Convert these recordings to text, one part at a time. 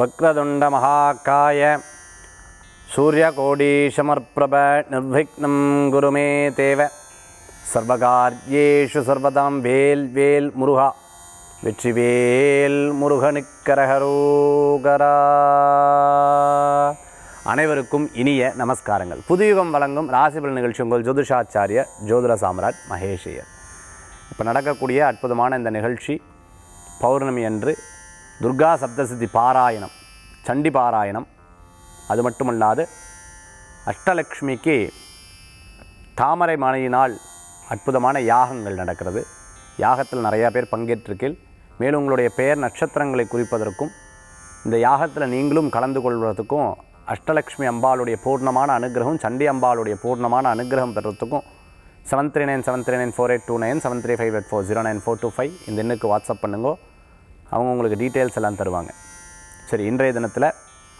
வக்ரதுண்ட மகாக்காய சூரியகோடீசமர்பிரப நிர்விக்னம் குருமே தேவ சர்வகாரியேஷு சர்வதாம் வேல் வேல் முருகா வெற்றி வேல் முருகனுக்கரகரோகரா அனைவருக்கும் இனிய நமஸ்காரங்கள் புதுயுகம் வழங்கும் ராசிபல நிகழ்ச்சி உங்கள் ஜோதிஷாச்சாரிய ஜோதிட சாம்ராட் மகேஷையர் இப்போ நடக்கக்கூடிய அற்புதமான இந்த நிகழ்ச்சி பௌர்ணமி அன்று துர்கா சப்தசித்தி பாராயணம் சண்டி பாராயணம் அது மட்டுமல்லாது அஷ்டலக்ஷ்மிக்கு தாமரை மனையினால் அற்புதமான யாகங்கள் நடக்கிறது யாகத்தில் நிறையா பேர் பங்கேற்றிருக்கீள் மேலும் உங்களுடைய பெயர் நட்சத்திரங்களை குறிப்பதற்கும் இந்த யாகத்தில் நீங்களும் கலந்து கொள்வதற்கும் அஷ்டலக்ஷ்மி அம்பாளுடைய பூர்ணமான அனுகிரகம் சண்டி அம்பாளுடைய பூர்ணமான அனுகிரகம் பெறுறதுக்கும் seven three nine seven three nine four eight two nine seven three five eight four zero nine four two five இந்த எண்ணுக்கு வாட்ஸ்அப் பண்ணுங்கள் அவங்க உங்களுக்கு டீட்டெயில்ஸ் எல்லாம் தருவாங்க சரி இன்றைய தினத்தில்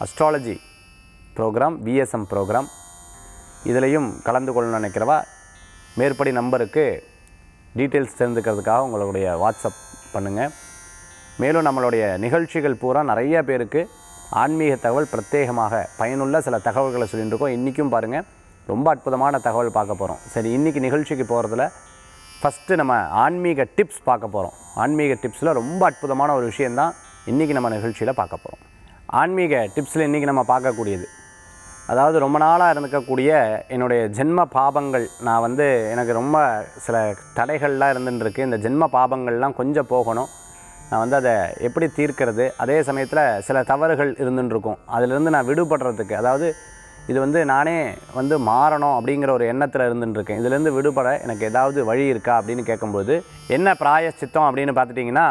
அஸ்ட்ராலஜி ப்ரோக்ராம் பிஎஸ்எம் ப்ரோக்ராம் இதிலையும் கலந்து கொள்ளணும்னு நினைக்கிறவா மேற்படி நம்பருக்கு டீட்டெயில்ஸ் தெரிந்துக்கிறதுக்காக உங்களுடைய வாட்ஸ்அப் பண்ணுங்கள் மேலும் நம்மளுடைய நிகழ்ச்சிகள் பூரா நிறைய பேருக்கு ஆன்மீக தகவல் பிரத்யேகமாக பயனுள்ள சில தகவல்களை சொல்லிட்டு இருக்கோம் இன்றைக்கும் பாருங்கள் ரொம்ப அற்புதமான தகவல் பார்க்க போகிறோம் சரி இன்றைக்கி நிகழ்ச்சிக்கு போகிறதுல ஃபஸ்ட்டு நம்ம ஆன்மீக டிப்ஸ் பார்க்க போகிறோம் ஆன்மீக டிப்ஸில் ரொம்ப அற்புதமான ஒரு விஷயந்தான் இன்றைக்கி நம்ம நிகழ்ச்சியில் பார்க்க போகிறோம் ஆன்மீக டிப்ஸில் இன்றைக்கி நம்ம பார்க்கக்கூடியது அதாவது ரொம்ப நாளாக இருந்துக்கக்கூடிய என்னுடைய ஜென்ம பாபங்கள் நான் வந்து எனக்கு ரொம்ப சில தடைகள்லாம் இருந்துட்டுருக்கு இந்த ஜென்ம பாபங்கள்லாம் கொஞ்சம் போகணும் நான் வந்து அதை எப்படி தீர்க்கிறது அதே சமயத்தில் சில தவறுகள் இருந்துட்டுருக்கும் அதிலிருந்து நான் விடுபடுறதுக்கு அதாவது இது வந்து நானே வந்து மாறணும் அப்படிங்கிற ஒரு எண்ணத்தில் இருந்துட்டுருக்கேன் இதுலேருந்து விடுபட எனக்கு ஏதாவது வழி இருக்கா அப்படின்னு கேட்கும்போது என்ன சித்தம் அப்படின்னு பார்த்துட்டிங்கன்னா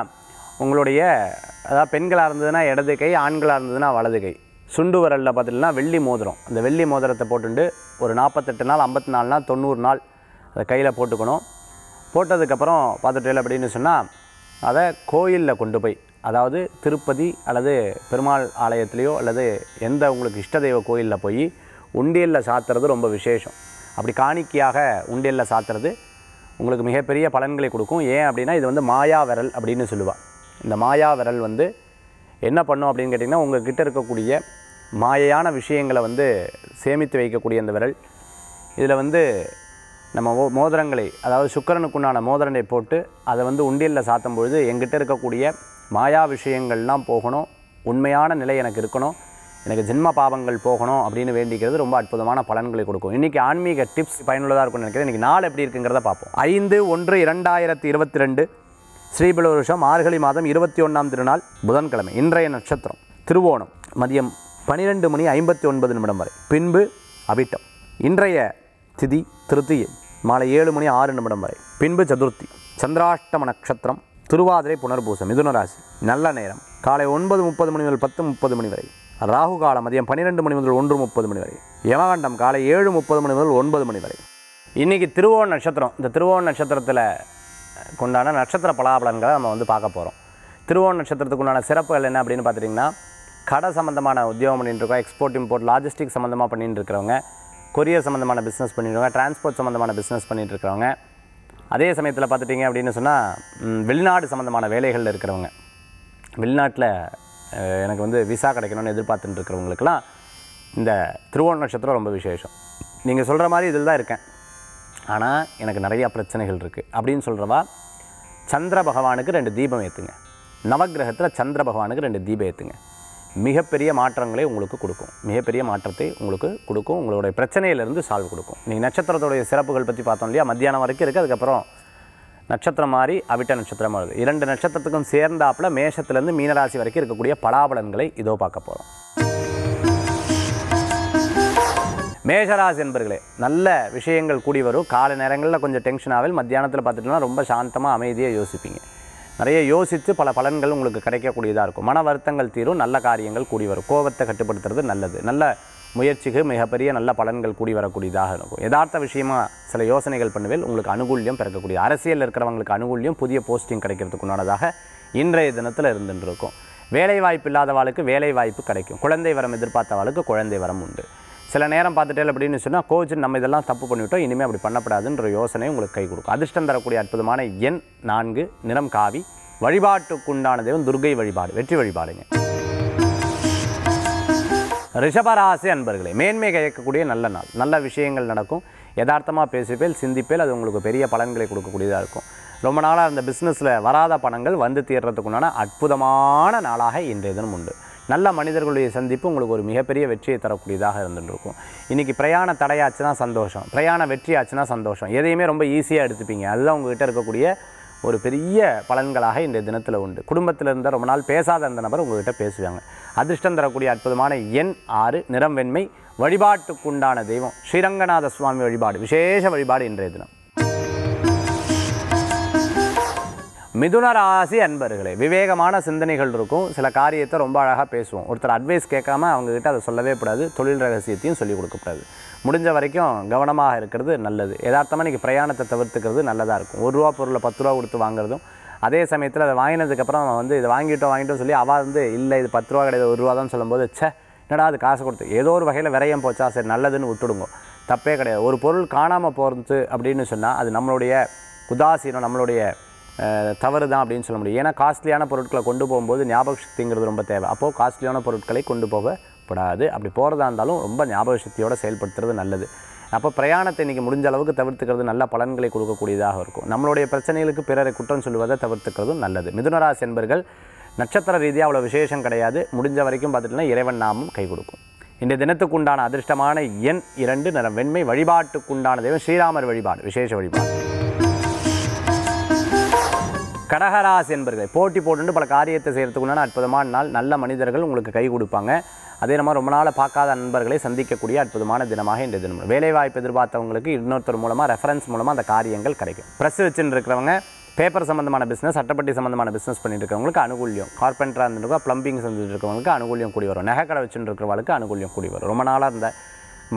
உங்களுடைய அதாவது பெண்களாக இருந்ததுன்னா இடது கை ஆண்களாக இருந்ததுன்னா வலது கை சுண்டு வரலில் பார்த்துட்டுனா வெள்ளி மோதிரம் அந்த வெள்ளி மோதிரத்தை போட்டுண்டு ஒரு நாற்பத்தெட்டு நாள் ஐம்பத்தி நாலு நாள் தொண்ணூறு நாள் அதை கையில் போட்டுக்கணும் போட்டதுக்கப்புறம் பார்த்துட்டு அப்படின்னு சொன்னால் அதை கோயிலில் கொண்டு போய் அதாவது திருப்பதி அல்லது பெருமாள் ஆலயத்துலேயோ அல்லது எந்த உங்களுக்கு இஷ்ட தெய்வ கோயிலில் போய் உண்டியலில் சாத்துறது ரொம்ப விசேஷம் அப்படி காணிக்கையாக உண்டியலில் சாத்துறது உங்களுக்கு மிகப்பெரிய பலன்களை கொடுக்கும் ஏன் அப்படின்னா இது வந்து மாயா விரல் அப்படின்னு சொல்லுவாள் இந்த மாயா விரல் வந்து என்ன பண்ணும் அப்படின்னு கேட்டிங்கன்னா உங்கள் கிட்டே இருக்கக்கூடிய மாயையான விஷயங்களை வந்து சேமித்து வைக்கக்கூடிய அந்த விரல் இதில் வந்து நம்ம மோதிரங்களை அதாவது சுக்கரனுக்குண்டான மோதிரனை போட்டு அதை வந்து உண்டியலில் சாத்தும் பொழுது எங்கிட்ட இருக்கக்கூடிய மாயா விஷயங்கள்லாம் போகணும் உண்மையான நிலை எனக்கு இருக்கணும் எனக்கு ஜென்ம பாவங்கள் போகணும் அப்படின்னு வேண்டிக்கிறது ரொம்ப அற்புதமான பலன்களை கொடுக்கும் இன்றைக்கி ஆன்மீக டிப்ஸ் பயனுள்ளதாக இருக்கும்னு நினைக்கிறேன் இன்றைக்கி நாள் எப்படி இருக்குங்கிறத பார்ப்போம் ஐந்து ஒன்று இரண்டாயிரத்தி இருபத்தி ரெண்டு ஸ்ரீபலவருஷம் ஆர்கழி மாதம் இருபத்தி ஒன்றாம் திருநாள் புதன்கிழமை இன்றைய நட்சத்திரம் திருவோணம் மதியம் பனிரெண்டு மணி ஐம்பத்தி ஒன்பது நிமிடம் வரை பின்பு அபிட்டம் இன்றைய திதி திருத்தியை மாலை ஏழு மணி ஆறு நிமிடம் வரை பின்பு சதுர்த்தி சந்திராஷ்டம நட்சத்திரம் திருவாதிரை புனர்பூசம் மிதுன ராசி நல்ல நேரம் காலை ஒன்பது முப்பது மணி முதல் பத்து முப்பது மணி வரை ராகு காலம் மதியம் பன்னிரெண்டு மணி முதல் ஒன்று முப்பது மணி வரை யமகண்டம் காலை ஏழு முப்பது மணி முதல் ஒன்பது மணி வரை இன்றைக்கி திருவோண நட்சத்திரம் இந்த திருவோண நட்சத்திரத்தில் உண்டான நட்சத்திர பலாபலன்களை நம்ம வந்து பார்க்க போகிறோம் திருவோண நட்சத்திரத்துக்கு உண்டான சிறப்புகள் என்ன அப்படின்னு பார்த்துட்டிங்கன்னா கடை சம்மந்தமான உத்தியோகம் பண்ணிட்டுருக்கோம் எக்ஸ்போர்ட் இம்போர்ட் லாஜிஸ்டிக் சம்மந்தமாக பண்ணிட்டு இருக்கிறவங்க கொரியர் சம்மந்தமான பிஸ்னஸ் பண்ணிட்டுருக்கோம் டிரான்ஸ்போர்ட் சம்மந்தமான பிஸ்னஸ் பண்ணிகிட்டு இருக்கிறவங்க அதே சமயத்தில் பார்த்துட்டிங்க அப்படின்னு சொன்னால் வெளிநாடு சம்மந்தமான வேலைகளில் இருக்கிறவங்க வெளிநாட்டில் எனக்கு வந்து விசா கிடைக்கணும்னு எதிர்பார்த்துட்டு இருக்கிறவங்களுக்கெல்லாம் இந்த திருவோண நட்சத்திரம் ரொம்ப விசேஷம் நீங்கள் சொல்கிற மாதிரி இதில் தான் இருக்கேன் ஆனால் எனக்கு நிறையா பிரச்சனைகள் இருக்குது அப்படின்னு சொல்கிறவா சந்திர பகவானுக்கு ரெண்டு தீபம் ஏற்றுங்க நவகிரகத்தில் சந்திர பகவானுக்கு ரெண்டு தீபம் ஏற்றுங்க மிகப்பெரிய மாற்றங்களை உங்களுக்கு கொடுக்கும் மிகப்பெரிய மாற்றத்தை உங்களுக்கு கொடுக்கும் உங்களுடைய பிரச்சனையிலேருந்து சால்வ் கொடுக்கும் நீங்கள் நட்சத்திரத்துடைய சிறப்புகள் பற்றி பார்த்தோம் இல்லையா மத்தியானம் வரைக்கும் இருக்குது அதுக்கப்புறம் நட்சத்திரம் மாதிரி அவிட்ட நட்சத்திரம் வருது இரண்டு நட்சத்திரத்துக்கும் சேர்ந்தாப்பில் மேஷத்துலேருந்து மீனராசி வரைக்கும் இருக்கக்கூடிய பலாபலன்களை இதோ பார்க்க போகிறோம் மேஷராசி என்பர்களே நல்ல விஷயங்கள் கூடி வரும் காலை நேரங்களில் கொஞ்சம் டென்ஷன் ஆகல் மத்தியானத்தில் பார்த்துட்டோம்னா ரொம்ப சாந்தமாக அமைதியாக யோசிப்பீங்க நிறைய யோசித்து பல பலன்கள் உங்களுக்கு கிடைக்கக்கூடியதாக இருக்கும் மன வருத்தங்கள் தீரும் நல்ல காரியங்கள் கூடி வரும் கோபத்தை கட்டுப்படுத்துறது நல்லது நல்ல முயற்சிக்கு மிகப்பெரிய நல்ல பலன்கள் கூடி வரக்கூடியதாக இருக்கும் யதார்த்த விஷயமாக சில யோசனைகள் பண்ணுவேன் உங்களுக்கு அனுகூல்யம் பிறக்கக்கூடிய அரசியலில் இருக்கிறவங்களுக்கு அனுகூல்யம் புதிய போஸ்டிங் கிடைக்கிறதுக்கு உண்டானதாக இன்றைய தினத்தில் இருந்துருக்கும் வேலை வாய்ப்பு இல்லாதவாளுக்கு வேலை வாய்ப்பு கிடைக்கும் குழந்தை வரம் எதிர்பார்த்தவாளுக்கு குழந்தை வரம் உண்டு சில நேரம் பார்த்துட்டே அப்படின்னு சொன்னால் கோச்சு நம்ம இதெல்லாம் தப்பு பண்ணிவிட்டோம் இனிமேல் அப்படி பண்ணப்படாதுன்ற யோசனை உங்களுக்கு கை கொடுக்கும் அதிர்ஷ்டம் தரக்கூடிய அற்புதமான எண் நான்கு நிறம் காவி வழிபாட்டுக்குண்டான தெய்வம் துர்கை வழிபாடு வெற்றி வழிபாடுங்க ரிஷபராசி அன்பர்களே மேன்மை கிடைக்கக்கூடிய நல்ல நாள் நல்ல விஷயங்கள் நடக்கும் யதார்த்தமாக பேசிப்பேல் சிந்திப்பேல் அது உங்களுக்கு பெரிய பலன்களை கொடுக்கக்கூடியதாக இருக்கும் ரொம்ப நாளாக அந்த பிஸ்னஸில் வராத பணங்கள் வந்து தீர்றதுக்குண்டான அற்புதமான நாளாக இன்றைய தினம் உண்டு நல்ல மனிதர்களுடைய சந்திப்பு உங்களுக்கு ஒரு மிகப்பெரிய வெற்றியை தரக்கூடியதாக இருந்துருக்கும் இன்றைக்கி பிரயாண தடையாச்சுன்னா சந்தோஷம் பிரயாண வெற்றி ஆச்சுன்னா சந்தோஷம் எதையுமே ரொம்ப ஈஸியாக எடுத்துப்பீங்க அதுதான் உங்கள்கிட்ட இருக்கக்கூடிய ஒரு பெரிய பலன்களாக இந்த தினத்தில் உண்டு குடும்பத்தில் இருந்த ரொம்ப நாள் பேசாத அந்த நபர் உங்கள்கிட்ட பேசுவாங்க அதிர்ஷ்டம் தரக்கூடிய அற்புதமான எண் ஆறு நிறம் வெண்மை வழிபாட்டுக்குண்டான தெய்வம் ஸ்ரீரங்கநாத சுவாமி வழிபாடு விசேஷ வழிபாடு இன்றைய தினம் மிதுன ராசி அன்பர்களே விவேகமான சிந்தனைகள் இருக்கும் சில காரியத்தை ரொம்ப அழகாக பேசுவோம் ஒருத்தர் அட்வைஸ் கேட்காம அவங்கக்கிட்ட அதை சொல்லவே கூடாது தொழில் ரகசியத்தையும் சொல்லிக் கொடுக்கக்கூடாது முடிஞ்ச வரைக்கும் கவனமாக இருக்கிறது நல்லது யதார்த்தமாக நீங்கள் பிரயாணத்தை தவிர்த்துக்கிறது நல்லதாக இருக்கும் ஒரு ரூபா பொருளை பத்து ரூபா கொடுத்து வாங்குறதும் அதே சமயத்தில் அதை வாங்கினதுக்கப்புறம் நம்ம வந்து இதை வாங்கிட்டோம் வாங்கிட்டோம் சொல்லி அவள் வந்து இல்லை இது பத்து ரூபா கிடையாது ஒரு ரூபா தான் சொல்லும்போது சே என்னடா அது காசு கொடுத்து ஏதோ ஒரு வகையில் விரயம் போச்சா சரி நல்லதுன்னு விட்டுடுங்க தப்பே கிடையாது ஒரு பொருள் காணாமல் போகிறது அப்படின்னு சொன்னால் அது நம்மளுடைய உதாசீனம் நம்மளுடைய தவறு தான் அப்படின்னு சொல்ல முடியும் ஏன்னா காஸ்ட்லியான பொருட்களை கொண்டு போகும்போது ஞாபக சக்திங்கிறது ரொம்ப தேவை அப்போது காஸ்ட்லியான பொருட்களை கொண்டு போக தேவைப்படாது அப்படி போகிறதா இருந்தாலும் ரொம்ப ஞாபக சக்தியோடு செயல்படுத்துறது நல்லது அப்போ பிரயாணத்தை இன்றைக்கி முடிஞ்ச அளவுக்கு தவிர்த்துக்கிறது நல்ல பலன்களை கொடுக்கக்கூடியதாக இருக்கும் நம்மளுடைய பிரச்சனைகளுக்கு பிறரை குற்றம் சொல்வதை தவிர்த்துக்கிறதும் நல்லது மிதுனராசி என்பர்கள் நட்சத்திர ரீதியாக அவ்வளோ விசேஷம் கிடையாது முடிஞ்ச வரைக்கும் பார்த்துட்டுனா இறைவன் நாமும் கை கொடுக்கும் இந்த தினத்துக்கு உண்டான அதிர்ஷ்டமான எண் இரண்டு நிறம் வெண்மை வழிபாட்டுக்குண்டான தெய்வம் ஸ்ரீராமர் வழிபாடு விசேஷ வழிபாடு கடகராசி என்பர்களை போட்டி போட்டு பல காரியத்தை செய்கிறதுக்குள்ளான அற்புதமான நாள் நல்ல மனிதர்கள் உங்களுக்கு கை கொடுப்பாங்க அதே நம்ம ரொம்ப நாளாக பார்க்காத நண்பர்களை சந்திக்கக்கூடிய அற்புதமான தினமாக இன்றைய தினம் வேலைவாய்ப்பு எதிர்பார்த்தவங்களுக்கு இன்னொருத்தர் மூலமாக ரெஃபரன்ஸ் மூலமாக அந்த காரியங்கள் கிடைக்கும் ப்ரெஸ் வச்சுன்னு இருக்கிறவங்க பேப்பர் சம்மந்தமான பிஸ்னஸ் சட்டப்பட்டி சம்மந்தமான பிஸ்னஸ் பண்ணிட்டு இருக்கிறவங்களுக்கு அனுகூலியம் கார்பெண்டராக இருந்துருக்கோம் ப்ளம்பிங் செஞ்சுட்டு இருக்கிறவங்களுக்கு அனுகூலியம் கூடி வரும் நகை கடை வச்சுட்டு இருக்கிறவங்களுக்கு அனுகூலியம் கூடி வரும் ரொம்ப நாளாக இருந்த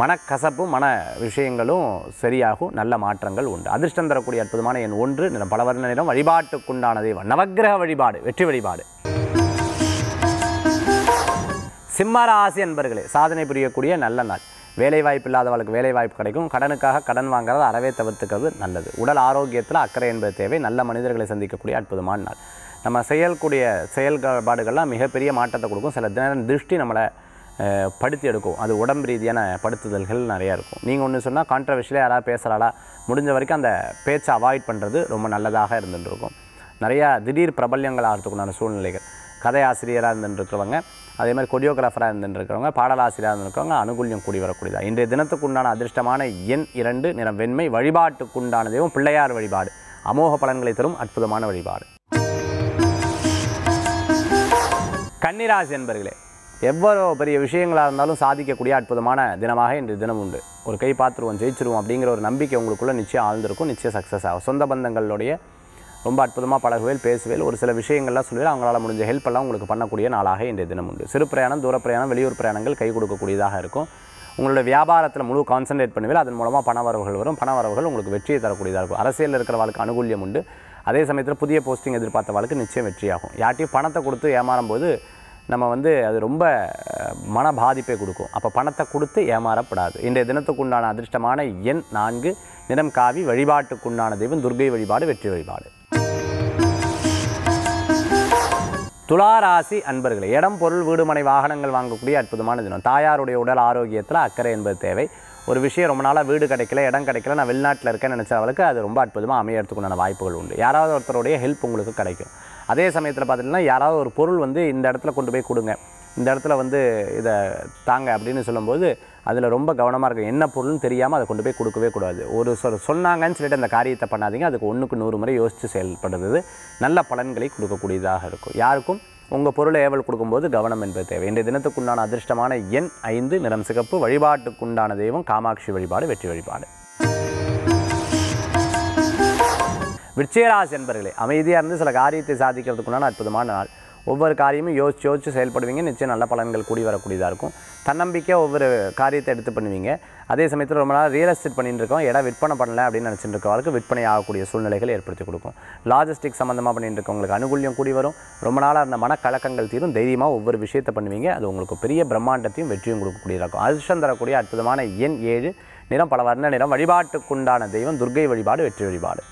மனக்கசப்பு மன விஷயங்களும் சரியாகும் நல்ல மாற்றங்கள் உண்டு அதிர்ஷ்டம் தரக்கூடிய அற்புதமான என் ஒன்று பல வருட நேரம் வழிபாட்டுக்குண்டான தெய்வம் நவகிரக வழிபாடு வெற்றி வழிபாடு சிம்மராசி என்பர்களே சாதனை புரியக்கூடிய நல்ல நாள் வேலை வாய்ப்பு இல்லாதவளுக்கு வேலை வாய்ப்பு கிடைக்கும் கடனுக்காக கடன் வாங்குறது அறவே தவிர்த்துக்கிறது நல்லது உடல் ஆரோக்கியத்தில் அக்கறை என்பது தேவை நல்ல மனிதர்களை சந்திக்கக்கூடிய அற்புதமான நாள் நம்ம செயல்கூடிய செயல்பாடுகள்லாம் மிகப்பெரிய மாற்றத்தை கொடுக்கும் சில நேரம் திருஷ்டி நம்மளை படுத்தி எடுக்கும் அது உடம்பு ரீதியான படுத்துதல்கள் நிறையா இருக்கும் நீங்கள் ஒன்று சொன்னால் கான்ட்ரவர்ஷியலாக யாராவது பேசுகிறாளா முடிஞ்ச வரைக்கும் அந்த பேச்சை அவாய்ட் பண்ணுறது ரொம்ப நல்லதாக இருந்துருக்கும் நிறையா திடீர் பிரபல்யங்கள் ஆகிறதுக்குண்டான சூழ்நிலைகள் கதை ஆசிரியராக இருந்துட்டுருக்கிறவங்க அதே மாதிரி கொரியோகிராஃபராக இருந்துருக்கிறவங்க பாடலாசிரியராக இருந்திருக்கிறவங்க அனுகூல்யம் கூடி வரக்கூடியதாக இன்றைய தினத்துக்கு உண்டான அதிர்ஷ்டமான எண் இரண்டு நிறம் வெண்மை வழிபாட்டுக்கு உண்டானதையும் பிள்ளையார் வழிபாடு அமோக பலன்களை தரும் அற்புதமான வழிபாடு கன்னிராசி என்பர்களே எவ்வளோ பெரிய விஷயங்களாக இருந்தாலும் சாதிக்கக்கூடிய அற்புதமான தினமாக இன்று தினம் உண்டு ஒரு கை பார்த்துருவோம் ஜெயிச்சிருவோம் அப்படிங்கிற ஒரு நம்பிக்கை உங்களுக்குள்ளே நிச்சயம் ஆழ்ந்திருக்கும் நிச்சயம் சக்ஸஸ் ஆகும் சொந்த பந்தங்களுடைய ரொம்ப அற்புதமாக பழகுவேல் பேசுவேல் ஒரு சில விஷயங்கள்லாம் சொல்லுவேல் அவங்களால் முடிஞ்ச ஹெல்ப் எல்லாம் உங்களுக்கு பண்ணக்கூடிய நாளாக இன்றைய தினம் உண்டு சிறு பிரயாணம் தூர பிரயாணம் வெளியூர் பிரயாணங்கள் கை கொடுக்கக்கூடியதாக இருக்கும் உங்களோட வியாபாரத்தில் முழு கான்சன்ட்ரேட் பண்ணுவேல் அதன் மூலமாக பணவரவுகள் வரும் பணவரவுகள் உங்களுக்கு வெற்றியை தரக்கூடியதாக இருக்கும் அரசியலில் இருக்கிறவளுக்கு அனுகூலியம் உண்டு அதே சமயத்தில் புதிய போஸ்டிங் எதிர்பார்த்தவளுக்கு நிச்சயம் வெற்றியாகும் யார்ட்டையும் பணத்தை கொடுத்து ஏமாறும் போது நம்ம வந்து அது ரொம்ப மன பாதிப்பை கொடுக்கும் அப்போ பணத்தை கொடுத்து ஏமாறப்படாது இன்றைய தினத்துக்குண்டான அதிர்ஷ்டமான எண் நான்கு நிறம் காவி வழிபாட்டுக்குண்டான தெய்வம் துர்கை வழிபாடு வெற்றி வழிபாடு துளாராசி அன்பர்களே இடம் பொருள் வீடுமனை வாகனங்கள் வாங்கக்கூடிய அற்புதமான தினம் தாயாருடைய உடல் ஆரோக்கியத்தில் அக்கறை என்பது தேவை ஒரு விஷயம் ரொம்ப நாளாக வீடு கிடைக்கல இடம் கிடைக்கல நான் வெளிநாட்டில் இருக்கேன்னு நினச்சவளுக்கு அது ரொம்ப அற்புதமாக அமையறதுக்குண்டான வாய்ப்புகள் உண்டு யாராவது ஒருத்தருடைய ஹெல்ப் உங்களுக்கு கிடைக்கும் அதே சமயத்தில் பார்த்திங்கன்னா யாராவது ஒரு பொருள் வந்து இந்த இடத்துல கொண்டு போய் கொடுங்க இந்த இடத்துல வந்து இதை தாங்க அப்படின்னு சொல்லும்போது அதில் ரொம்ப கவனமாக இருக்கும் என்ன பொருள்னு தெரியாமல் அதை கொண்டு போய் கொடுக்கவே கூடாது ஒரு சொல் சொன்னாங்கன்னு சொல்லிட்டு அந்த காரியத்தை பண்ணாதீங்க அதுக்கு ஒன்றுக்கு நூறு முறை யோசித்து செயல்படுறது நல்ல பலன்களை கொடுக்கக்கூடியதாக இருக்கும் யாருக்கும் உங்கள் பொருளை ஏவல் கொடுக்கும்போது கவனம் என்பது தேவை இன்றைய தினத்துக்குண்டான அதிர்ஷ்டமான எண் ஐந்து நிறம் சிகப்பு வழிபாட்டுக்குண்டான தெய்வம் காமாட்சி வழிபாடு வெற்றி வழிபாடு விருச்சிகராசி என்பர்களே அமைதியாக இருந்து சில காரியத்தை சாதிக்கிறதுக்குண்டான அற்புதமான நாள் ஒவ்வொரு காரியமும் யோசிச்சு யோசிச்சு செயல்படுவீங்க நிச்சயம் நல்ல பலன்கள் கூடி வரக்கூடியதாக இருக்கும் தன்னம்பிக்கையாக ஒவ்வொரு காரியத்தை எடுத்து பண்ணுவீங்க அதே சமயத்தில் ரொம்ப நாள் ரியல் எஸ்டேட் பண்ணிட்டு இருக்கோம் இடம் விற்பனை பண்ணல அப்படின்னு நினச்சிட்டு இருக்கவங்களுக்கு விற்பனை ஆகக்கூடிய சூழ்நிலைகள் ஏற்படுத்தி கொடுக்கும் லாஜிஸ்டிக் சம்மந்தமாக பண்ணிட்டு இருக்கவங்களுக்கு அனுகூலியம் கூடி வரும் ரொம்ப நாளாக இருந்த மனக்கலக்கங்கள் தீரும் தைரியமாக ஒவ்வொரு விஷயத்தை பண்ணுவீங்க அது உங்களுக்கு பெரிய பிரம்மாண்டத்தையும் வெற்றியும் கொடுக்கக்கூடியதாக இருக்கும் அதிர்ஷ்டம் தரக்கூடிய அற்புதமான எண் ஏழு நிறம் பல வர்ண நிறம் வழிபாட்டுக்குண்டான தெய்வம் துர்கை வழிபாடு வெற்றி வழிபாடு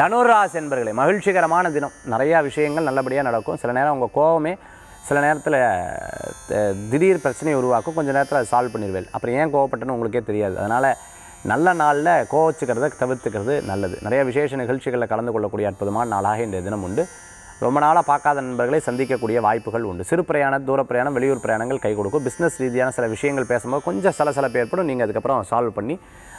தனுராஸ் என்பர்களே மகிழ்ச்சிகரமான தினம் நிறையா விஷயங்கள் நல்லபடியாக நடக்கும் சில நேரம் உங்கள் கோவமே சில நேரத்தில் திடீர் பிரச்சனையை உருவாக்கும் கொஞ்சம் நேரத்தில் அதை சால்வ் பண்ணிடுவேன் அப்புறம் ஏன் கோவப்பட்டேன்னு உங்களுக்கே தெரியாது அதனால் நல்ல நாளில் கோவச்சுக்கிறத தவிர்த்துக்கிறது நல்லது நிறைய விசேஷ நிகழ்ச்சிகளில் கலந்து கொள்ளக்கூடிய அற்புதமான நாளாக இந்த தினம் உண்டு ரொம்ப நாளாக பார்க்காத நண்பர்களை சந்திக்கக்கூடிய வாய்ப்புகள் உண்டு சிறு பிரயாணம் தூர பிரயாணம் வெளியூர் பிரயாணங்கள் கை கொடுக்கும் பிஸ்னஸ் ரீதியான சில விஷயங்கள் பேசும்போது கொஞ்சம் சலசலப்பு ஏற்படும் நீங்கள் அதுக்கப்புறம் சால்வ் பண்ணி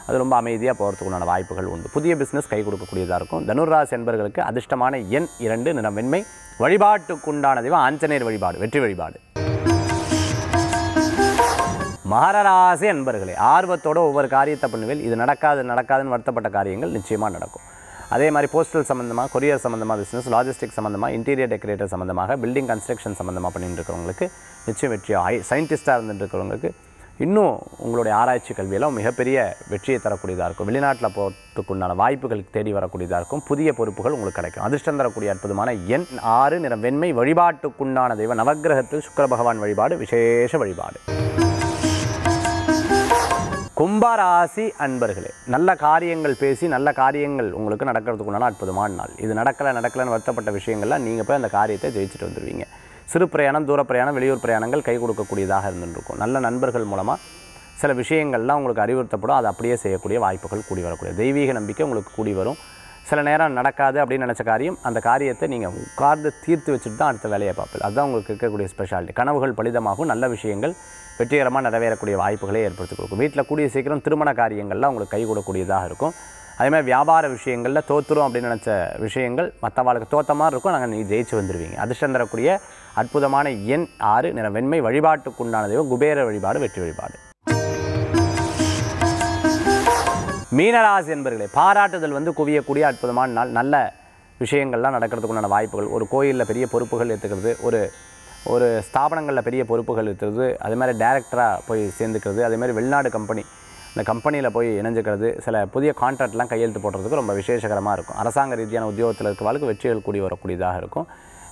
அது ரொம்ப அமைதியாக போகிறதுக்குண்டான வாய்ப்புகள் உண்டு புதிய பிஸ்னஸ் கை கொடுக்கக்கூடியதாக இருக்கும் தனுர்ராஸ் என்பவர்களுக்கு அதிர்ஷ்டமான எண் இரண்டு நிறம் வெண்மை வழிபாட்டுக்குண்டான தெய்வம் ஆஞ்சநேயர் வழிபாடு வெற்றி வழிபாடு மகரராசி என்பர்களே ஆர்வத்தோடு ஒவ்வொரு காரியத்தை பண்ணுவேன் இது நடக்காது நடக்காதுன்னு வருத்தப்பட்ட காரியங்கள் நிச்சயமாக நடக்கும் அதே மாதிரி போஸ்டல் சம்மந்தமாக கொரியர் சம்மந்தமாக பிஸ்னஸ் லாஜிஸ்டிக் சம்மந்தமாக இன்டீரியர் டெக்கரேட்டர் சம்மந்தமாக பில்டிங் கன்ஸ்ட்ரக்ஷன் சம்மந்தமாக பண்ணிட்டு இருக்கிறவங்களுக்கு நிச்சயம் வெற்றி ஆய் சயின்டிஸ்ட்டாக இருந்துட்டு இருக்கிறவங்களுக்கு இன்னும் உங்களுடைய ஆராய்ச்சி கல்வியெல்லாம் மிகப்பெரிய வெற்றியை தரக்கூடியதாக இருக்கும் வெளிநாட்டில் போகிறதுக்குண்டான வாய்ப்புகள் தேடி வரக்கூடியதாக இருக்கும் புதிய பொறுப்புகள் உங்களுக்கு கிடைக்கும் அதிர்ஷ்டம் தரக்கூடிய அற்புதமான எண் ஆறு நிறம் வெண்மை வழிபாட்டுக்குண்டான தெய்வம் நவகிரகத்தில் சுக்கர பகவான் வழிபாடு விசேஷ வழிபாடு ஆசி அன்பர்களே நல்ல காரியங்கள் பேசி நல்ல காரியங்கள் உங்களுக்கு உண்டான அற்புதமான நாள் இது நடக்கலை நடக்கலைன்னு வருத்தப்பட்ட விஷயங்கள்லாம் நீங்கள் போய் அந்த காரியத்தை ஜெயிச்சுட்டு வந்துடுவீங்க சிறு பிரயாணம் தூர பிரயாணம் வெளியூர் பிரயாணங்கள் கை கொடுக்கக்கூடியதாக இருந்துருக்கும் நல்ல நண்பர்கள் மூலமாக சில விஷயங்கள்லாம் உங்களுக்கு அறிவுறுத்தப்படும் அதை அப்படியே செய்யக்கூடிய வாய்ப்புகள் கூடி வரக்கூடிய தெய்வீக நம்பிக்கை உங்களுக்கு கூடி வரும் சில நேரம் நடக்காது அப்படின்னு நினச்ச காரியம் அந்த காரியத்தை நீங்கள் உட்கார்ந்து தீர்த்து வச்சுட்டு தான் அடுத்த வேலையை பார்ப்பேன் அதுதான் உங்களுக்கு இருக்கக்கூடிய ஸ்பெஷாலிட்டி கனவுகள் பலிதமாகவும் நல்ல விஷயங்கள் வெற்றிகரமாக நிறைவேறக்கூடிய வாய்ப்புகளை ஏற்படுத்தி கொடுக்கும் வீட்டில் கூடிய சீக்கிரம் திருமண காரியங்கள்லாம் உங்களுக்கு கை இருக்கும் அதேமாதிரி வியாபார விஷயங்களில் தோற்றுரும் அப்படின்னு நினச்ச விஷயங்கள் மற்றவாளுக்கு தோற்ற மாதிரி இருக்கும் நாங்கள் நீ ஜெயிச்சு வந்துடுவீங்க அதிர்ஷ்டம் தரக்கூடிய அற்புதமான எண் ஆறு நிற வெண்மை வழிபாட்டுக்குண்டான தெய்வம் குபேர வழிபாடு வெற்றி வழிபாடு மீனராசி என்பர்களே பாராட்டுதல் வந்து குவியக்கூடிய அற்புதமான நாள் நல்ல விஷயங்கள்லாம் நடக்கிறதுக்குண்டான வாய்ப்புகள் ஒரு கோயிலில் பெரிய பொறுப்புகள் எடுத்துக்கிறது ஒரு ஒரு ஸ்தாபனங்களில் பெரிய பொறுப்புகள் இருக்கிறது அதே மாதிரி டேரக்டராக போய் சேர்ந்துக்கிறது அதே மாதிரி வெளிநாடு கம்பெனி இந்த கம்பெனியில் போய் இணைஞ்சிக்கிறது சில புதிய கான்ட்ராக்ட்லாம் கையெழுத்து போடுறதுக்கு ரொம்ப விசேஷகரமாக இருக்கும் அரசாங்க ரீதியான உத்தியோகத்தில் இருக்கிறவளுக்கு வெற்றிகள் கூடி வரக்கூடியதாக இருக்கும்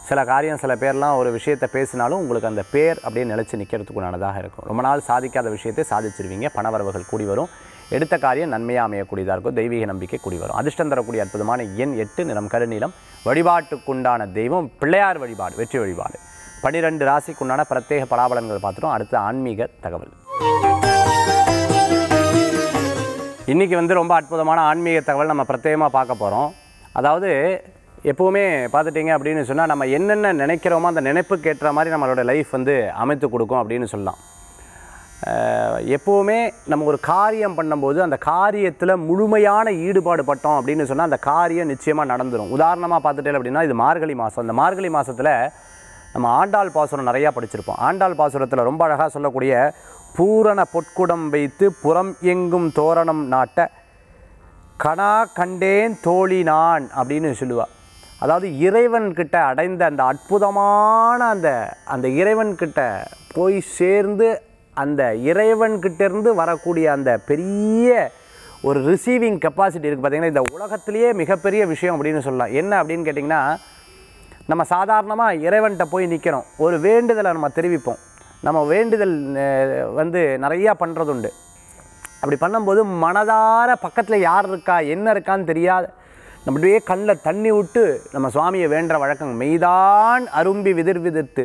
சில காரியம் சில பேர்லாம் ஒரு விஷயத்தை பேசினாலும் உங்களுக்கு அந்த பேர் அப்படியே நிலச்சி நிற்கிறதுக்குண்டானதாக இருக்கும் ரொம்ப நாள் சாதிக்காத விஷயத்தை சாதிச்சிருவீங்க பணவரவுகள் கூடி வரும் எடுத்த காரியம் நன்மையாக அமையக்கூடியதாக இருக்கும் தெய்வீக நம்பிக்கை குடி வரும் அதிர்ஷ்டம் தரக்கூடிய அற்புதமான எண் எட்டு நிறம் கருநீளம் வழிபாட்டுக்குண்டான தெய்வம் பிள்ளையார் வழிபாடு வெற்றி வழிபாடு பனிரெண்டு ராசிக்குண்டான பிரத்யேக பலாபலன்கள் பார்த்துட்டோம் அடுத்து ஆன்மீக தகவல் இன்றைக்கி வந்து ரொம்ப அற்புதமான ஆன்மீக தகவல் நம்ம பிரத்யேகமாக பார்க்க போகிறோம் அதாவது எப்போவுமே பார்த்துட்டிங்க அப்படின்னு சொன்னால் நம்ம என்னென்ன நினைக்கிறோமோ அந்த நினைப்புக்கு ஏற்ற மாதிரி நம்மளோட லைஃப் வந்து அமைத்து கொடுக்கும் அப்படின்னு சொல்லலாம் எப்போவுமே நம்ம ஒரு காரியம் பண்ணும்போது அந்த காரியத்தில் முழுமையான ஈடுபாடு பட்டோம் அப்படின்னு சொன்னால் அந்த காரியம் நிச்சயமாக நடந்துடும் உதாரணமாக பார்த்துட்டேன் அப்படின்னா இது மார்கழி மாதம் அந்த மார்கழி மாதத்தில் நம்ம ஆண்டாள் பாசுரம் நிறையா படிச்சிருப்போம் ஆண்டாள் பாசுரத்தில் ரொம்ப அழகாக சொல்லக்கூடிய பூரண பொற்குடம் வைத்து புறம் எங்கும் தோரணம் நாட்ட கணா கண்டேன் தோழி நான் அப்படின்னு சொல்லுவாள் அதாவது இறைவன்கிட்ட அடைந்த அந்த அற்புதமான அந்த அந்த இறைவன்கிட்ட போய் சேர்ந்து அந்த இறைவன்கிட்டேருந்து வரக்கூடிய அந்த பெரிய ஒரு ரிசீவிங் கெப்பாசிட்டி இருக்குது பார்த்திங்கன்னா இந்த உலகத்திலேயே மிகப்பெரிய விஷயம் அப்படின்னு சொல்லலாம் என்ன அப்படின்னு கேட்டிங்கன்னா நம்ம சாதாரணமாக இறைவன்கிட்ட போய் நிற்கிறோம் ஒரு வேண்டுதலை நம்ம தெரிவிப்போம் நம்ம வேண்டுதல் வந்து நிறையா பண்ணுறதுண்டு அப்படி பண்ணும்போது மனதார பக்கத்தில் யார் இருக்கா என்ன இருக்கான்னு தெரியாது நம்மளுடைய கண்ணில் தண்ணி விட்டு நம்ம சுவாமியை வேண்டுற வழக்கம் மெய்தான் அரும்பி விதிர் விதிர்த்து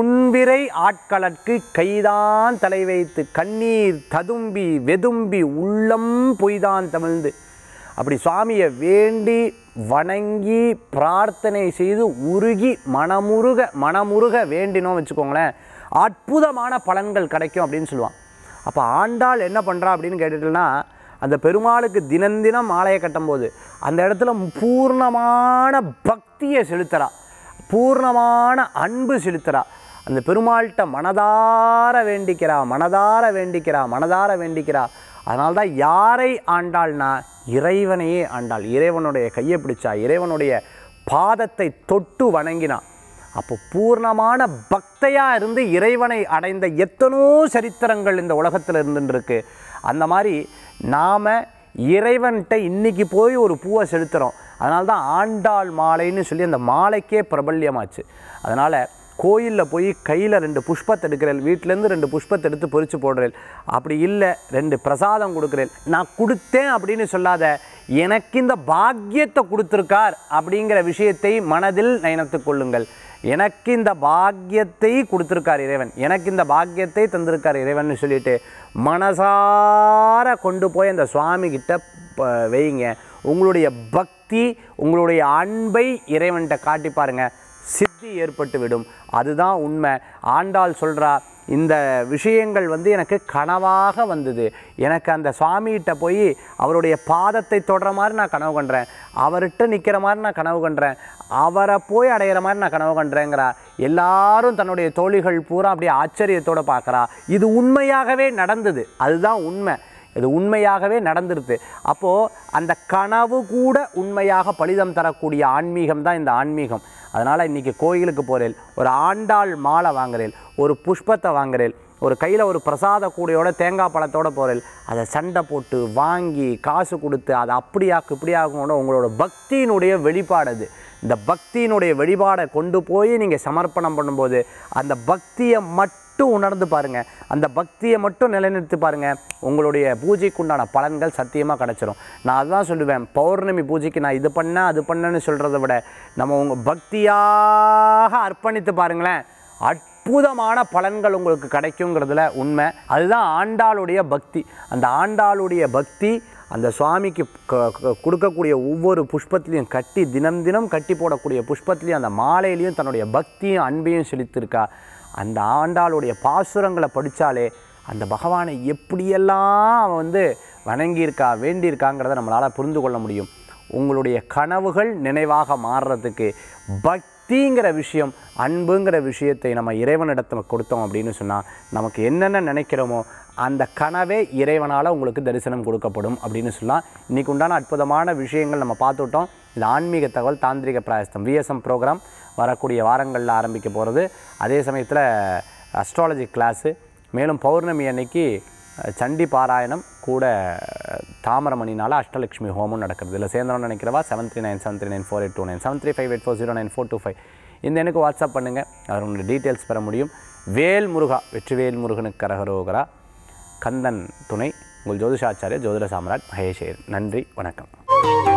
உன்விரை ஆட்களற்கு கைதான் தலை வைத்து கண்ணீர் ததும்பி வெதும்பி உள்ளம் பொய்தான் தமிழ்ந்து அப்படி சுவாமியை வேண்டி வணங்கி பிரார்த்தனை செய்து உருகி மனமுருக மனமுருக வேண்டினோம் வச்சுக்கோங்களேன் அற்புதமான பலன்கள் கிடைக்கும் அப்படின்னு சொல்லுவான் அப்போ ஆண்டாள் என்ன பண்ணுறா அப்படின்னு கேட்டுட்டுனா அந்த பெருமாளுக்கு தினந்தினம் மாலையை கட்டும்போது அந்த இடத்துல பூர்ணமான பக்தியை செலுத்துகிறான் பூர்ணமான அன்பு செலுத்துகிறா அந்த பெருமாள்கிட்ட மனதார வேண்டிக்கிறா மனதார வேண்டிக்கிறா மனதார வேண்டிக்கிறா அதனால்தான் யாரை ஆண்டாள்னா இறைவனையே ஆண்டாள் இறைவனுடைய கையை பிடிச்சா இறைவனுடைய பாதத்தை தொட்டு வணங்கினான் அப்போ பூர்ணமான பக்தையாக இருந்து இறைவனை அடைந்த எத்தனோ சரித்திரங்கள் இந்த உலகத்தில் இருந்துருக்கு அந்த மாதிரி நாம் இறைவன்கிட்ட இன்றைக்கி போய் ஒரு பூவை செலுத்துகிறோம் அதனால தான் ஆண்டாள் மாலைன்னு சொல்லி அந்த மாலைக்கே பிரபல்யமாச்சு அதனால் கோயிலில் போய் கையில் ரெண்டு புஷ்பத்தை எடுக்கிறேன் வீட்டிலேருந்து ரெண்டு புஷ்பத்தை எடுத்து பொறித்து போடுறேன் அப்படி இல்லை ரெண்டு பிரசாதம் கொடுக்குறேன் நான் கொடுத்தேன் அப்படின்னு சொல்லாத எனக்கு இந்த பாக்கியத்தை கொடுத்துருக்கார் அப்படிங்கிற விஷயத்தை மனதில் நினைத்து கொள்ளுங்கள் எனக்கு இந்த பாக்கியத்தை கொடுத்துருக்கார் இறைவன் எனக்கு இந்த பாக்கியத்தை தந்திருக்கார் இறைவன் சொல்லிட்டு மனசார கொண்டு போய் அந்த சுவாமிகிட்ட வைங்க உங்களுடைய பக்தி உங்களுடைய அன்பை இறைவன்கிட்ட காட்டி பாருங்கள் சித்தி ஏற்பட்டு விடும் அதுதான் உண்மை ஆண்டாள் சொல்கிறா இந்த விஷயங்கள் வந்து எனக்கு கனவாக வந்தது எனக்கு அந்த சுவாமிகிட்ட போய் அவருடைய பாதத்தை தொடுற மாதிரி நான் கனவு கண்டுறேன் அவர்கிட்ட நிற்கிற மாதிரி நான் கனவு கண்டுறேன் அவரை போய் அடையிற மாதிரி நான் கனவு கண்டுறேங்கிறா எல்லாரும் தன்னுடைய தோழிகள் பூரா அப்படியே ஆச்சரியத்தோடு பார்க்குறா இது உண்மையாகவே நடந்தது அதுதான் உண்மை இது உண்மையாகவே நடந்துருது அப்போது அந்த கனவு கூட உண்மையாக பலிதம் தரக்கூடிய ஆன்மீகம் தான் இந்த ஆன்மீகம் அதனால் இன்றைக்கி கோயிலுக்கு போகிறேன் ஒரு ஆண்டாள் மாலை வாங்குறேன் ஒரு புஷ்பத்தை வாங்குறேன் ஒரு கையில் ஒரு பிரசாத கூடையோட தேங்காய் பழத்தோடு போகிறேன் அதை சண்டை போட்டு வாங்கி காசு கொடுத்து அதை அப்படியாக்கு இப்படியாகணும் உங்களோட பக்தியினுடைய வெளிப்பாடு அது இந்த பக்தியினுடைய வெளிப்பாடை கொண்டு போய் நீங்கள் சமர்ப்பணம் பண்ணும்போது அந்த பக்தியை மட்டும் மட்டும் உணர்ந்து பாருங்கள் அந்த பக்தியை மட்டும் நிலைநிறுத்தி பாருங்கள் உங்களுடைய பூஜைக்கு உண்டான பலன்கள் சத்தியமாக கிடச்சிரும் நான் அதுதான் சொல்லுவேன் பௌர்ணமி பூஜைக்கு நான் இது பண்ணேன் அது பண்ணேன்னு சொல்கிறத விட நம்ம உங்கள் பக்தியாக அர்ப்பணித்து பாருங்களேன் அற்புதமான பலன்கள் உங்களுக்கு கிடைக்குங்கிறதுல உண்மை அதுதான் ஆண்டாளுடைய பக்தி அந்த ஆண்டாளுடைய பக்தி அந்த சுவாமிக்கு கொடுக்கக்கூடிய ஒவ்வொரு புஷ்பத்துலேயும் கட்டி தினம் தினம் கட்டி போடக்கூடிய புஷ்பத்துலேயும் அந்த மாலையிலையும் தன்னுடைய பக்தியும் அன்பையும் செலுத்திருக்கா அந்த ஆண்டாளுடைய பாசுரங்களை படித்தாலே அந்த பகவானை எப்படியெல்லாம் அவன் வந்து வணங்கியிருக்கா வேண்டியிருக்காங்கிறத நம்மளால் புரிந்து கொள்ள முடியும் உங்களுடைய கனவுகள் நினைவாக மாறுறதுக்கு பக்தி பக்திங்கிற விஷயம் அன்புங்கிற விஷயத்தை நம்ம இறைவனிடத்தை கொடுத்தோம் அப்படின்னு சொன்னால் நமக்கு என்னென்ன நினைக்கிறோமோ அந்த கனவே இறைவனால் உங்களுக்கு தரிசனம் கொடுக்கப்படும் அப்படின்னு சொல்லலாம் இன்றைக்கு உண்டான அற்புதமான விஷயங்கள் நம்ம பார்த்துட்டோம் இந்த ஆன்மீக தகவல் தாந்திரிக பிராயஸ்தம் விஎஸ்எம் ப்ரோக்ராம் வரக்கூடிய வாரங்களில் ஆரம்பிக்க போகிறது அதே சமயத்தில் அஸ்ட்ராலஜி கிளாஸு மேலும் பௌர்ணமி அன்னைக்கு சண்டி பாராயணம் கூட தாமரமணினால் அஷ்டலக்ஷ்மி ஹோமும் நடக்கிறது இல்லை சேர்ந்தோம்னு நினைக்கிறவா seven three nine seven three nine four eight two nine seven three five eight four zero nine four two five இந்த எனக்கு வாட்ஸ்அப் பண்ணுங்கள் அவர்களுடைய டீட்டெயில்ஸ் பெற முடியும் வேல் முருகா வெற்றிவேல் முருகனுக்கு கரகரோகரா கந்தன் துணை உங்கள் ஜோதிஷாச்சாரிய ஜோதிட சாம்ராட் மகேஷேர் நன்றி வணக்கம்